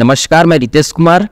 नमस्कार मैं रितेश कुमार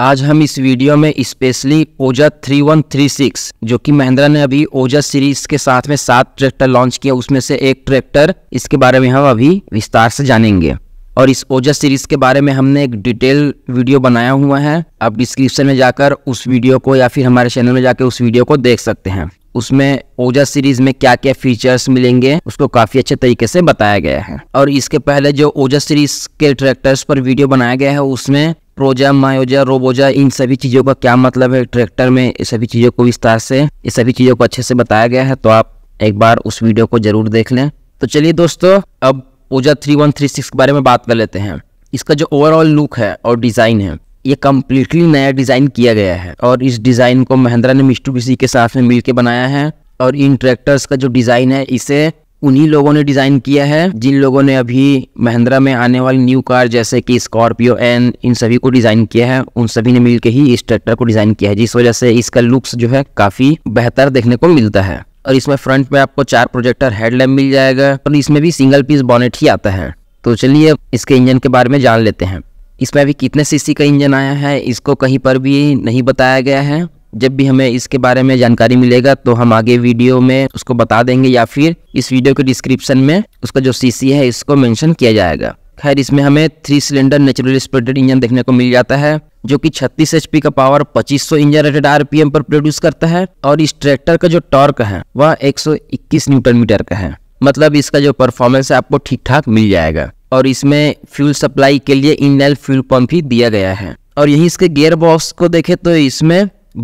आज हम इस वीडियो में स्पेशली ओजा 3136 जो कि महिंद्रा ने अभी ओजा सीरीज के साथ में सात ट्रैक्टर लॉन्च किया उसमें से एक ट्रैक्टर इसके बारे में हम अभी विस्तार से जानेंगे और इस ओजा सीरीज के बारे में हमने एक डिटेल वीडियो बनाया हुआ है आप डिस्क्रिप्शन में जाकर उस वीडियो को या फिर हमारे चैनल में जाकर उस वीडियो को देख सकते हैं उसमें ओजा सीरीज में क्या क्या फीचर्स मिलेंगे उसको काफी अच्छे तरीके से बताया गया है और इसके पहले जो ओजा सीरीज के ट्रैक्टर्स पर वीडियो बनाया गया है उसमें प्रोजा मायोजा रोबोजा इन सभी चीज़ों का क्या मतलब है ट्रैक्टर में ये सभी चीज़ों को विस्तार से ये सभी चीज़ों को अच्छे से बताया गया है तो आप एक बार उस वीडियो को जरूर देख लें तो चलिए दोस्तों अब ओजा थ्री वन थ्री सिक्स के बारे में बात कर लेते हैं इसका जो ओवरऑल लुक है और डिज़ाइन है ये कम्प्लीटली नया डिज़ाइन किया गया है और इस डिज़ाइन को महिंद्रा ने मिस्टू के साथ में मिलकर बनाया है और इन ट्रैक्टर्स का जो डिज़ाइन है इसे उन्हीं लोगों ने डिज़ाइन किया है जिन लोगों ने अभी महिंद्रा में आने वाली न्यू कार जैसे कि स्कॉर्पियो एन इन सभी को डिज़ाइन किया है उन सभी ने मिलकर ही इस ट्रैक्टर को डिज़ाइन किया है जिस वजह से इसका लुक्स जो है काफ़ी बेहतर देखने को मिलता है और इसमें फ्रंट में आपको चार प्रोजेक्टर हेडलैम्प मिल जाएगा और इसमें भी सिंगल पीस बॉनेट ही आता है तो चलिए इसके इंजन के बारे में जान लेते हैं इसमें भी कितने सीसी का इंजन आया है इसको कहीं पर भी नहीं बताया गया है जब भी हमें इसके बारे में जानकारी मिलेगा तो हम आगे वीडियो में उसको बता देंगे या फिर इस वीडियो के डिस्क्रिप्शन में उसका जो सीसी है इसको मेंशन किया जाएगा खैर इसमें हमें three cylinder natural aspirated engine देखने को मिल जाता है जो कि 36 एचपी का पावर 2500 इंजन रेटेड आरपीएम पर प्रोड्यूस करता है और इस ट्रैक्टर का जो टॉर्क है वह एक न्यूटन मीटर का है मतलब इसका जो परफॉर्मेंस है आपको ठीक ठाक मिल जाएगा और इसमें फ्यूल सप्लाई के लिए इनलाइन फ्यूल पंप ही दिया गया है और यही इसके गेयर बॉक्स को देखें तो इसमें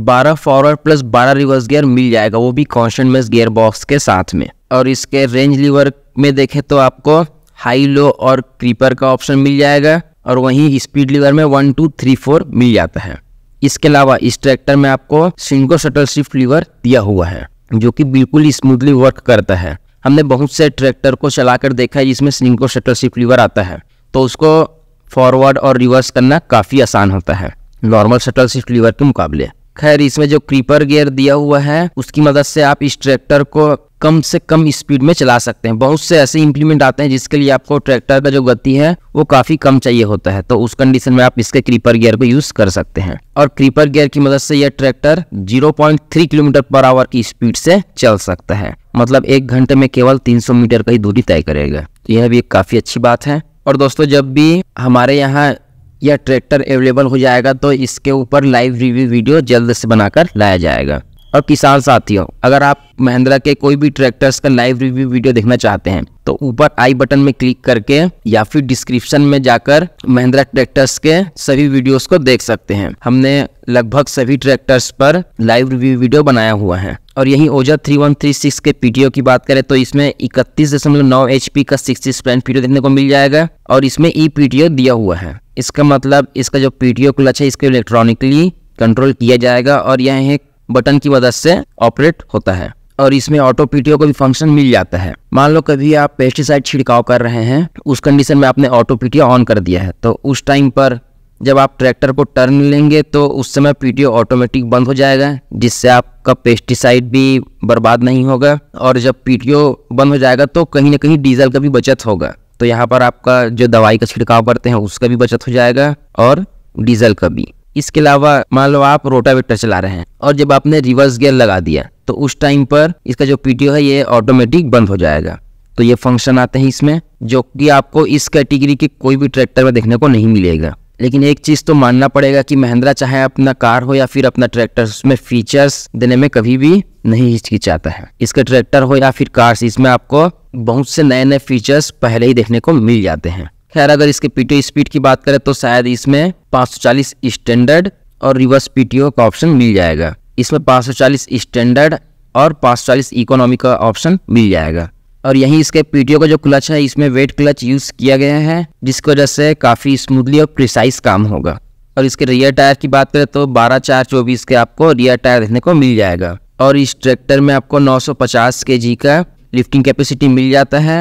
12 फॉरवर्ड प्लस 12 रिवर्स गियर मिल जाएगा वो भी कॉन्स्टेंट मेस गियर बॉक्स के साथ में और इसके रेंज लीवर में देखें तो आपको हाई लो और क्रीपर का ऑप्शन मिल जाएगा और वहीं स्पीड लीवर में वन टू थ्री फोर मिल जाता है इसके अलावा इस ट्रैक्टर में आपको सिंगो शटल शिफ्ट लीवर दिया हुआ है जो कि बिल्कुल स्मूथली वर्क करता है हमने बहुत से ट्रैक्टर को चला कर देखा है जिसमें को शटर शिफ्ट लीवर आता है तो उसको फॉरवर्ड और रिवर्स करना काफ़ी आसान होता है नॉर्मल शटल शिफ्ट लीवर के मुकाबले खैर इसमें जो क्रीपर गियर दिया हुआ है उसकी मदद से आप इस ट्रैक्टर को कम से कम स्पीड में चला सकते हैं बहुत से ऐसे इंप्लीमेंट आते हैं जिसके लिए आपको ट्रैक्टर का जो गति है वो काफ़ी कम चाहिए होता है तो उस कंडीशन में आप इसके क्रीपर गियर को यूज़ कर सकते हैं और क्रीपर गियर की मदद से यह ट्रैक्टर 0.3 किलोमीटर पर आवर की स्पीड से चल सकता है मतलब एक घंटे में केवल 300 मीटर का ही दूरी तय करेगा तो यह भी एक काफ़ी अच्छी बात है और दोस्तों जब भी हमारे यहाँ यह ट्रैक्टर अवेलेबल हो जाएगा तो इसके ऊपर लाइव रिव्यू वीडियो जल्द से बनाकर लाया जाएगा और किसान साथियों अगर आप महिंद्रा के कोई भी ट्रैक्टर्स का लाइव रिव्यू वीडियो देखना चाहते हैं तो ऊपर आई बटन में क्लिक करके या फिर डिस्क्रिप्शन में जाकर महिंद्रा ट्रैक्टर्स के सभी वीडियोस को देख सकते हैं हमने लगभग सभी ट्रैक्टर्स पर लाइव रिव्यू वीडियो बनाया हुआ है और यहीं ओजा 3136 के पीटीओ की बात करें तो इसमें इकतीस दशमलव नौ एच का सिक्स स्प्लेन पीटीओ देखने को मिल जाएगा और इसमें ई e पीटीओ दिया हुआ है इसका मतलब इसका जो पीटीओ क्लच है इसको इलेक्ट्रॉनिकली कंट्रोल किया जाएगा और यह एक बटन की मदद से ऑपरेट होता है और इसमें ऑटो पीटीओ का भी फंक्शन मिल जाता है मान लो कभी आप पेस्टिसाइड छिड़काव कर रहे हैं उस कंडीशन में आपने ऑटो पीटीओ ऑन कर दिया है तो उस टाइम पर जब आप ट्रैक्टर को टर्न लेंगे तो उस समय पीटीओ ऑटोमेटिक बंद हो जाएगा जिससे आपका पेस्टिसाइड भी बर्बाद नहीं होगा और जब पीटीओ बंद हो जाएगा तो कहीं ना कहीं डीजल का भी बचत होगा तो यहाँ पर आपका जो दवाई का छिड़काव करते हैं उसका भी बचत हो जाएगा और डीजल का भी इसके अलावा मान लो आप रोटावेटर चला रहे हैं और जब आपने रिवर्स गियर लगा दिया तो उस टाइम पर इसका जो पीटीओ है ये ऑटोमेटिक बंद हो जाएगा तो ये फंक्शन आते हैं इसमें जो कि आपको इस कैटेगरी के कोई भी ट्रैक्टर में देखने को नहीं मिलेगा लेकिन एक चीज़ तो मानना पड़ेगा कि महिंद्रा चाहे अपना कार हो या फिर अपना ट्रैक्टर उसमें फीचर्स देने में कभी भी नहीं हिचकिचाता है इसका ट्रैक्टर हो या फिर कार्स इसमें आपको बहुत से नए नए फीचर्स पहले ही देखने को मिल जाते हैं खैर अगर इसके पीटीओ स्पीड की बात करें तो शायद इसमें 540 स्टैंडर्ड और रिवर्स पीटीओ का ऑप्शन मिल जाएगा इसमें 540 स्टैंडर्ड और 540 इकोनॉमी का ऑप्शन मिल जाएगा और यहीं इसके पीटीओ का जो क्लच है इसमें वेट क्लच यूज़ किया गया है जिसकी वजह से काफ़ी स्मूथली और प्रिसाइज काम होगा और इसके रियर टायर की बात करें तो 12 चार चौबीस के आपको रियर टायर देखने को मिल जाएगा और इस ट्रैक्टर में आपको 950 जी का लिफ्टिंग कैपेसिटी मिल जाता है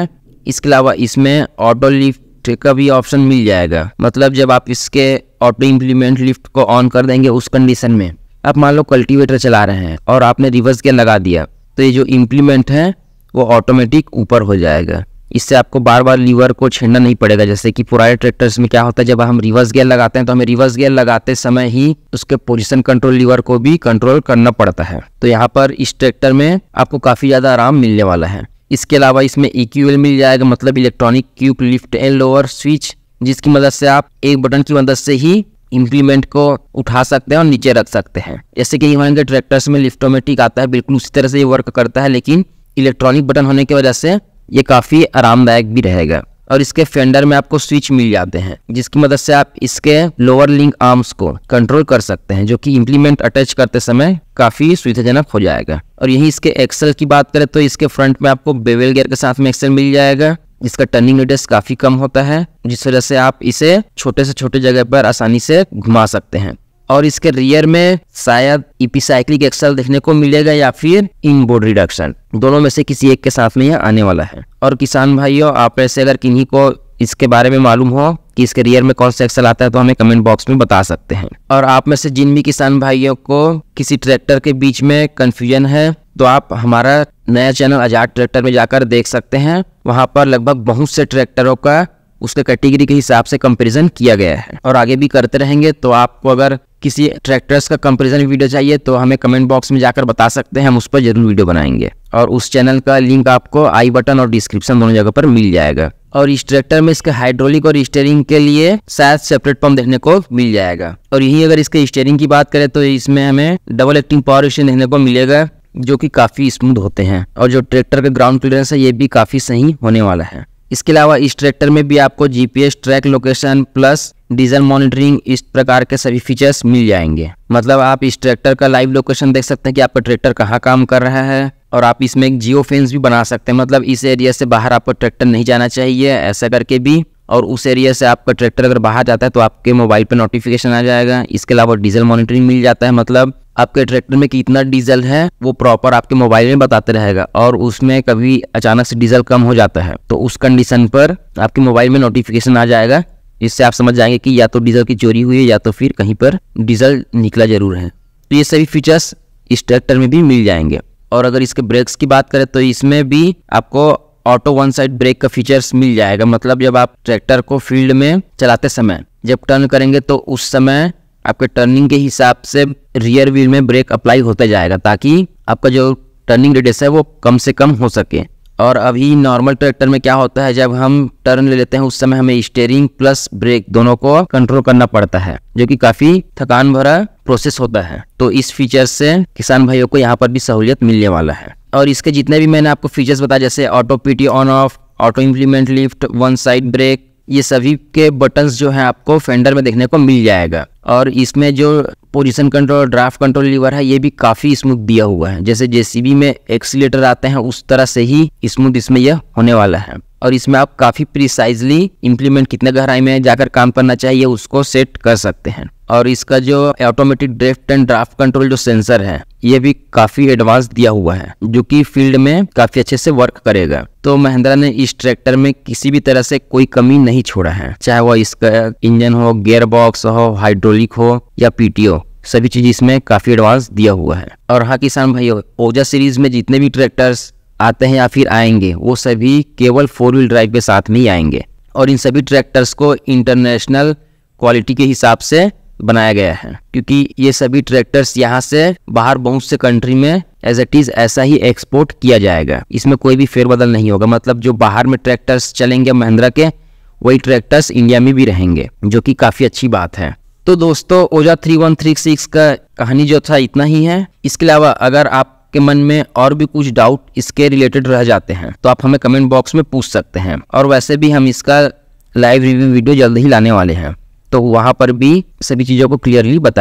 इसके अलावा इसमें ऑटो लिफ्ट का भी ऑप्शन मिल जाएगा मतलब जब आप इसके ऑटो इम्प्लीमेंट लिफ्ट को ऑन कर देंगे उस कंडीशन में आप मान लो कल्टीवेटर चला रहे हैं और आपने रिवर्स गियर लगा दिया तो ये जो इम्प्लीमेंट है वो ऑटोमेटिक ऊपर हो जाएगा इससे आपको बार बार लीवर को छेड़ना नहीं पड़ेगा जैसे कि पुराने ट्रैक्टर्स में क्या होता है जब हम रिवर्स गियर लगाते हैं तो हमें रिवर्स गियर लगाते समय ही उसके पोजीशन कंट्रोल लीवर को भी कंट्रोल करना पड़ता है तो यहाँ पर इस ट्रैक्टर में आपको काफ़ी ज़्यादा आराम मिलने वाला है इसके अलावा इसमें ए मिल जाएगा मतलब electronic cube lift and lower switch जिसकी मदद से आप एक बटन की मदद से ही इम्प्लीमेंट को उठा सकते हैं और नीचे रख सकते हैं जैसे कि के ट्रैक्टर्स में लिफ्टोमेटिक आता है बिल्कुल उसी तरह से ये वर्क करता है लेकिन इलेक्ट्रॉनिक बटन होने की वजह से ये काफ़ी आरामदायक भी रहेगा और इसके फेंडर में आपको स्विच मिल जाते हैं जिसकी मदद से आप इसके लोअर लिंक आर्म्स को कंट्रोल कर सकते हैं जो कि इम्प्लीमेंट अटैच करते समय काफ़ी सुविधाजनक हो जाएगा और यही इसके एक्सेल की बात करें तो इसके फ्रंट में आपको बेवेल गियर के साथ में एक्सेल मिल जाएगा इसका टर्निंग रेडियस काफ़ी कम होता है जिस वजह से आप इसे छोटे से छोटे जगह पर आसानी से घुमा सकते हैं और इसके रियर में शायद इपीसाइक्लिक e एक्सल देखने को मिलेगा या फिर इनबोर्ड रिडक्शन दोनों में से किसी एक के साथ में यह आने वाला है और किसान भाइयों आप ऐसे अगर किन्हीं को इसके बारे में मालूम हो कि इसके रियर में कौन सा एक्सल आता है तो हमें कमेंट बॉक्स में बता सकते हैं और आप में से जिन भी किसान भाइयों को किसी ट्रैक्टर के बीच में कन्फ्यूजन है तो आप हमारा नया चैनल आजाद ट्रैक्टर में जाकर देख सकते हैं वहां पर लगभग बहुत से ट्रैक्टरों का उसके कैटेगरी के हिसाब से कंपैरिजन किया गया है और आगे भी करते रहेंगे तो आपको अगर किसी ट्रैक्टर्स का कंपेरिजन वीडियो चाहिए तो हमें कमेंट बॉक्स में जाकर बता सकते हैं हम उस पर जरूर वीडियो बनाएंगे और उस चैनल का लिंक आपको आई बटन और डिस्क्रिप्शन दोनों जगह पर मिल जाएगा और इस ट्रैक्टर में इसके हाइड्रोलिक और स्टेयरिंग के लिए शायद सेपरेट पंप देखने को मिल जाएगा और यही अगर इसके स्टेयरिंग की बात करें तो इसमें हमें डबल एक्टिंग पावर स्टेयरिंग देखने को मिलेगा जो कि काफ़ी स्मूथ होते हैं और जो ट्रैक्टर का ग्राउंड क्लियरेंस है ये भी काफ़ी सही होने वाला है इसके अलावा इस ट्रैक्टर में भी आपको GPS track location plus diesel monitoring इस प्रकार के सभी फीचर्स मिल जाएंगे मतलब आप इस ट्रैक्टर का लाइव लोकेशन देख सकते हैं कि आपका ट्रैक्टर कहाँ काम कर रहा है और आप इसमें एक जियो फेंस भी बना सकते हैं मतलब इस एरिया से बाहर आपको ट्रैक्टर नहीं जाना चाहिए ऐसा करके भी और उस एरिया से आपका ट्रैक्टर अगर बाहर जाता है तो आपके मोबाइल पर नोटिफिकेशन आ जाएगा इसके अलावा डीजल मॉनिटरिंग मिल जाता है मतलब आपके ट्रैक्टर में कितना डीजल है वो प्रॉपर आपके मोबाइल में बताते रहेगा और उसमें कभी अचानक से डीजल कम हो जाता है तो उस कंडीशन पर आपके मोबाइल में नोटिफिकेशन आ जाएगा इससे आप समझ जाएंगे कि या तो डीजल की चोरी हुई है या तो फिर कहीं पर डीजल निकला जरूर है तो ये सभी फीचर्स इस ट्रैक्टर में भी मिल जाएंगे और अगर इसके ब्रेक्स की बात करें तो इसमें भी आपको ऑटो वन साइड ब्रेक का फीचर्स मिल जाएगा मतलब जब आप ट्रैक्टर को फील्ड में चलाते समय जब टर्न करेंगे तो उस समय आपके टर्निंग के हिसाब से रियर व्हील में ब्रेक अप्लाई होता जाएगा ताकि आपका जो टर्निंग रेडियस है वो कम से कम हो सके और अभी नॉर्मल ट्रैक्टर में क्या होता है जब हम टर्न ले लेते हैं उस समय हमें स्टेयरिंग प्लस ब्रेक दोनों को कंट्रोल करना पड़ता है जो कि काफी थकान भरा प्रोसेस होता है तो इस फीचर से किसान भाइयों को यहाँ पर भी सहूलियत मिलने वाला है और इसके जितने भी मैंने आपको फीचर्स बताया जैसे auto PT on off auto implement lift one side brake ये सभी के बटन्स जो है आपको फेंडर में देखने को मिल जाएगा और इसमें जो position control draft control lever है ये भी काफ़ी स्मूथ दिया हुआ है जैसे जेसीबी में एक्सीटर आते हैं उस तरह से ही स्मूथ इसमें यह होने वाला है और इसमें आप काफ़ी प्रिसाइजली इम्प्लीमेंट कितने गहराई में जाकर काम करना चाहिए उसको सेट कर सकते हैं और इसका जो automatic drift and draft control जो सेंसर है ये भी काफी एडवांस दिया हुआ है जो कि फील्ड में काफी अच्छे से वर्क करेगा तो महिंद्रा ने इस ट्रैक्टर में किसी भी तरह से कोई कमी नहीं छोड़ा है चाहे वो इसका इंजन हो गियर बॉक्स हो हाइड्रोलिक हो या पीटीओ सभी चीज इसमें काफी एडवांस दिया हुआ है और हाँ किसान भाई ओजा सीरीज में जितने भी ट्रैक्टर्स आते हैं या फिर आएंगे वो सभी केवल फोर व्हील ड्राइव के साथ में ही आएंगे और इन सभी ट्रैक्टर्स को इंटरनेशनल क्वालिटी के हिसाब से बनाया गया है क्योंकि ये सभी ट्रैक्टर्स यहाँ से बाहर बहुत से कंट्री में एज इट इज ऐसा ही एक्सपोर्ट किया जाएगा इसमें कोई भी फेरबदल नहीं होगा मतलब जो बाहर में ट्रैक्टर्स चलेंगे महिंद्रा के वही ट्रैक्टर्स इंडिया में भी रहेंगे जो कि काफ़ी अच्छी बात है तो दोस्तों ओजा थ्री वन थ्री सिक्स का कहानी जो था इतना ही है इसके अलावा अगर आपके मन में और भी कुछ डाउट इसके रिलेटेड रह जाते हैं तो आप हमें कमेंट बॉक्स में पूछ सकते हैं और वैसे भी हम इसका लाइव रिव्यू वीडियो जल्द ही लाने वाले हैं तो वहां पर भी सभी चीज़ों को क्लियरली बता